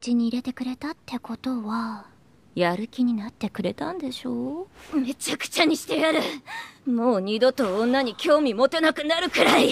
ちに入れてくれたってことはやる気になってくれたんでしょうめちゃくちゃにしてやるもう二度と女に興味持てなくなるくらい